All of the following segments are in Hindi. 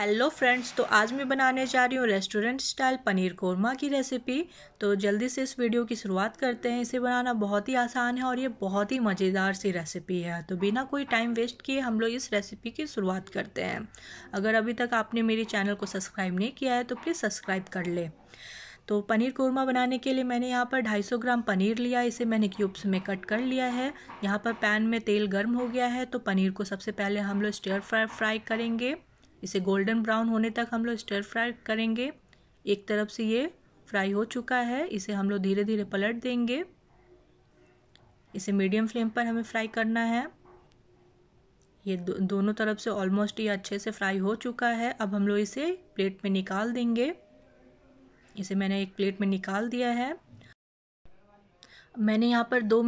हेलो फ्रेंड्स तो आज मैं बनाने जा रही हूँ रेस्टोरेंट स्टाइल पनीर कोरमा की रेसिपी तो जल्दी से इस वीडियो की शुरुआत करते हैं इसे बनाना बहुत ही आसान है और ये बहुत ही मज़ेदार सी रेसिपी है तो बिना कोई टाइम वेस्ट किए हम लोग इस रेसिपी की शुरुआत करते हैं अगर अभी तक आपने मेरे चैनल को सब्सक्राइब नहीं किया है तो प्लीज़ सब्सक्राइब कर ले तो पनीर कोरमा बनाने के लिए मैंने यहाँ पर 250 ग्राम पनीर लिया इसे मैंने क्यूब्स में कट कर लिया है यहाँ पर पैन में तेल गर्म हो गया है तो पनीर को सबसे पहले हम लोग स्टेयर फ्राई फ्राई करेंगे इसे गोल्डन ब्राउन होने तक हम लोग स्टर फ्राई करेंगे एक तरफ से ये फ्राई हो चुका है इसे हम लोग धीरे धीरे पलट देंगे इसे मीडियम फ्लेम पर हमें फ्राई करना है ये दो, दोनों तरफ से ऑलमोस्ट ये अच्छे से फ्राई हो चुका है अब हम लोग इसे प्लेट में निकाल देंगे इसे मैंने एक प्लेट में निकाल दिया है मैंने यहाँ पर दो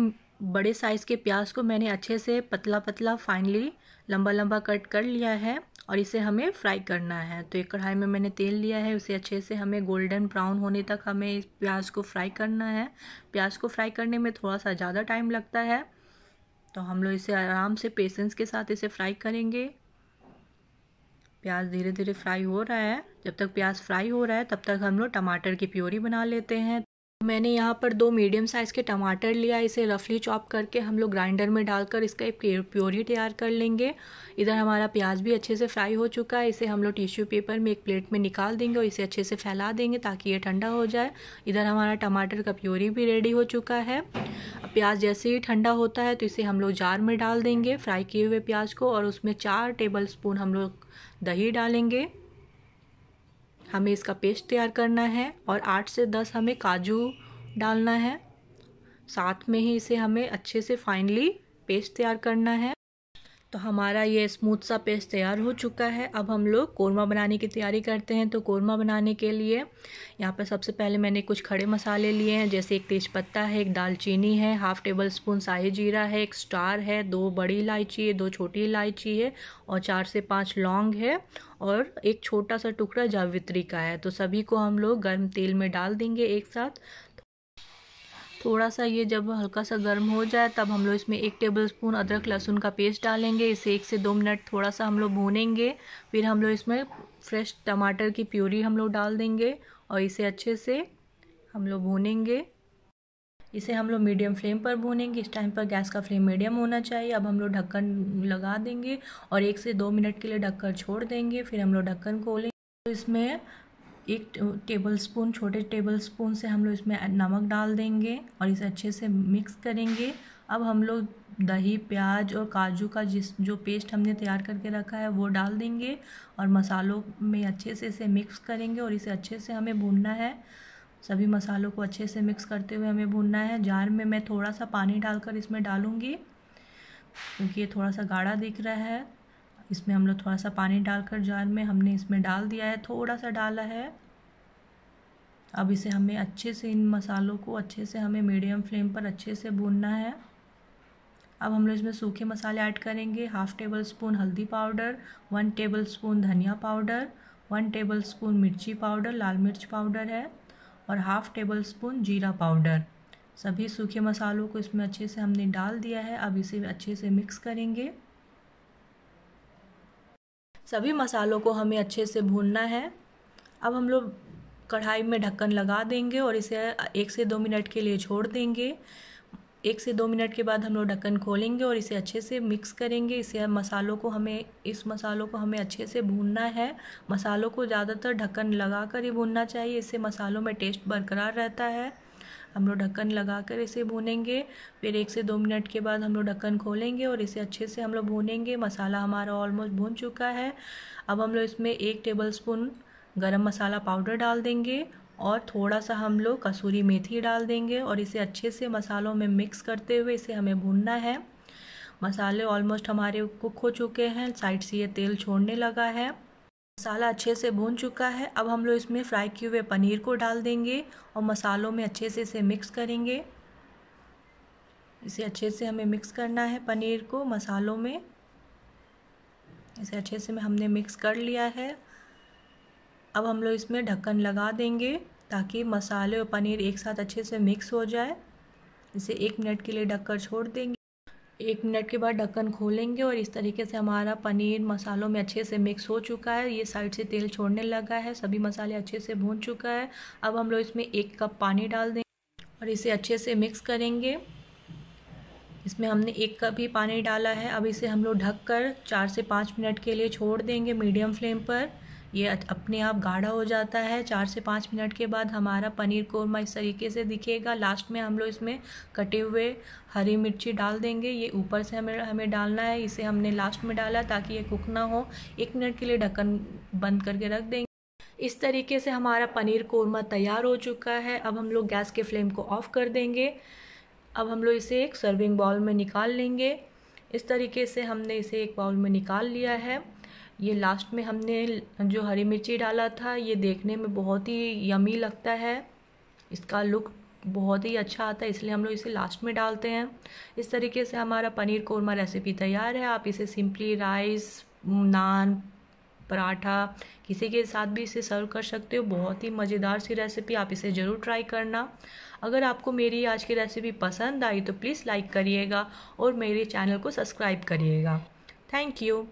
बड़े साइज़ के प्याज को मैंने अच्छे से पतला पतला फाइनली लंबा लंबा कट कर लिया है और इसे हमें फ्राई करना है तो एक कढ़ाई में मैंने तेल लिया है उसे अच्छे से हमें गोल्डन ब्राउन होने तक हमें इस प्याज को फ्राई करना है प्याज को फ्राई करने में थोड़ा सा ज़्यादा टाइम लगता है तो हम लोग इसे आराम से पेशेंस के साथ इसे फ्राई करेंगे प्याज धीरे धीरे फ्राई हो रहा है जब तक प्याज फ्राई हो रहा है तब तक हम लोग टमाटर की प्योरी बना लेते हैं मैंने यहाँ पर दो मीडियम साइज़ के टमाटर लिया इसे रफली चॉप करके हम लोग ग्राइंडर में डालकर इसका एक प्योरी तैयार कर लेंगे इधर हमारा प्याज भी अच्छे से फ्राई हो चुका है इसे हम लोग टिश्यू पेपर में एक प्लेट में निकाल देंगे और इसे अच्छे से फैला देंगे ताकि ये ठंडा हो जाए इधर हमारा टमाटर का प्योरी भी रेडी हो चुका है प्याज जैसे ही ठंडा होता है तो इसे हम लोग जार में डाल देंगे फ्राई किए हुए प्याज को और उसमें चार टेबल स्पून हम लोग दही डालेंगे हमें इसका पेस्ट तैयार करना है और आठ से दस हमें काजू डालना है साथ में ही इसे हमें अच्छे से फाइनली पेस्ट तैयार करना है तो हमारा ये स्मूथ सा पेस्ट तैयार हो चुका है अब हम लोग कोरमा बनाने की तैयारी करते हैं तो कोरमा बनाने के लिए यहाँ पर सबसे पहले मैंने कुछ खड़े मसाले लिए हैं जैसे एक तेज़पत्ता है एक दालचीनी है हाफ़ टेबल स्पून शाही जीरा है एक स्टार है दो बड़ी इलायची है दो छोटी इलायची है और चार से पाँच लौंग है और एक छोटा सा टुकड़ा जावित्री का है तो सभी को हम लोग गर्म तेल में डाल देंगे एक साथ थोड़ा सा ये जब हल्का सा गर्म हो जाए तब हम लोग इसमें एक टेबल स्पून अदरक लहसुन का पेस्ट डालेंगे इसे एक से दो मिनट थोड़ा सा हम लोग भूनेंगे फिर हम लोग इसमें फ्रेश टमाटर की प्यूरी हम लोग डाल देंगे और इसे अच्छे से हम लोग भूनेंगे इसे हम लोग मीडियम फ्लेम पर भूनेंगे इस टाइम पर गैस का फ्लेम मीडियम होना चाहिए अब हम लोग ढक्कन लगा देंगे और एक से दो मिनट के लिए ढक्कन छोड़ देंगे फिर हम लोग ढक्कन खोलेंगे तो इसमें एक टेबल स्पून छोटे टेबल स्पून से हम लोग इसमें नमक डाल देंगे और इसे अच्छे से मिक्स करेंगे अब हम लोग दही प्याज और काजू का जिस जो पेस्ट हमने तैयार करके रखा है वो डाल देंगे और मसालों में अच्छे से इसे मिक्स करेंगे और इसे अच्छे से हमें भूनना है सभी मसालों को अच्छे से मिक्स करते हुए हमें भूनना है जार में मैं थोड़ा सा पानी डालकर इसमें डालूँगी क्योंकि ये थोड़ा सा गाढ़ा दिख रहा है इसमें हम लोग थोड़ा सा पानी डालकर जार में हमने इसमें डाल दिया है थोड़ा सा डाला है अब इसे हमें अच्छे से इन मसालों को अच्छे से हमें मीडियम फ्लेम पर अच्छे से भूनना है अब हम लोग इसमें सूखे मसाले ऐड करेंगे हाफ़ टेबल स्पून हल्दी पाउडर वन टेबल स्पून धनिया पाउडर वन टेबल स्पून मिर्ची पाउडर लाल मिर्च पाउडर है और हाफ़ टेबल स्पून जीरा पाउडर सभी सूखे मसालों को इसमें अच्छे से हमने डाल दिया है अब इसे अच्छे से मिक्स करेंगे सभी मसालों को हमें अच्छे से भूनना है अब हम लोग कढ़ाई में ढक्कन लगा देंगे और इसे एक से दो मिनट के लिए छोड़ देंगे एक से दो मिनट के बाद हम लोग ढक्कन खोलेंगे और इसे अच्छे से मिक्स करेंगे इसे मसालों को हमें इस मसालों को हमें अच्छे से भूनना है मसालों को ज़्यादातर ढक्कन लगा कर ही भूनना चाहिए इससे मसालों में टेस्ट बरकरार रहता है हम लोग ढक्कन लगा कर इसे भूनेंगे फिर एक से दो मिनट के बाद हम लोग ढक्कन खोलेंगे और इसे अच्छे से हम लोग भूनेंगे मसाला हमारा ऑलमोस्ट भून चुका है अब हम लोग इसमें एक टेबल स्पून गर्म मसाला पाउडर डाल देंगे और थोड़ा सा हम लोग कसूरी मेथी डाल देंगे और इसे अच्छे से मसालों में मिक्स करते हुए इसे हमें भूनना है मसाले ऑलमोस्ट हमारे कुक हो चुके हैं साइड से ये तेल छोड़ने लगा है मसाला अच्छे से भून चुका है अब हम लोग इसमें फ्राई किए हुए पनीर को डाल देंगे और मसालों में अच्छे से इसे मिक्स करेंगे इसे अच्छे से हमें मिक्स करना है पनीर को मसालों में इसे अच्छे से हमने मिक्स कर लिया है अब हम लोग इसमें ढक्कन लगा देंगे ताकि मसाले और पनीर एक साथ अच्छे से मिक्स हो जाए इसे एक मिनट के लिए ढककर छोड़ देंगे एक मिनट के बाद ढक्कन खोलेंगे और इस तरीके से हमारा पनीर मसालों में अच्छे से मिक्स हो चुका है ये साइड से तेल छोड़ने लगा है सभी मसाले अच्छे से भून चुका है अब हम लोग इसमें एक कप पानी डाल दें और इसे अच्छे से मिक्स करेंगे इसमें हमने एक कप ही पानी डाला है अब इसे हम लोग ढक कर चार से पाँच मिनट के लिए छोड़ देंगे मीडियम फ्लेम पर ये अपने आप गाढ़ा हो जाता है चार से पाँच मिनट के बाद हमारा पनीर कोरमा इस तरीके से दिखेगा लास्ट में हम लोग इसमें कटे हुए हरी मिर्ची डाल देंगे ये ऊपर से हमें हमें डालना है इसे हमने लास्ट में डाला ताकि ये कुक ना हो एक मिनट के लिए ढक्कन बंद करके रख देंगे इस तरीके से हमारा पनीर कोरमा तैयार हो चुका है अब हम लोग गैस के फ्लेम को ऑफ कर देंगे अब हम लोग इसे एक सर्विंग बाउल में निकाल लेंगे इस तरीके से हमने इसे एक बाउल में निकाल लिया है ये लास्ट में हमने जो हरी मिर्ची डाला था ये देखने में बहुत ही यमी लगता है इसका लुक बहुत ही अच्छा आता है इसलिए हम लोग इसे लास्ट में डालते हैं इस तरीके से हमारा पनीर कोरमा रेसिपी तैयार है आप इसे सिंपली राइस नान पराठा किसी के साथ भी इसे सर्व कर सकते हो बहुत ही मज़ेदार सी रेसिपी आप इसे ज़रूर ट्राई करना अगर आपको मेरी आज की रेसिपी पसंद आई तो प्लीज़ लाइक करिएगा और मेरे चैनल को सब्सक्राइब करिएगा थैंक यू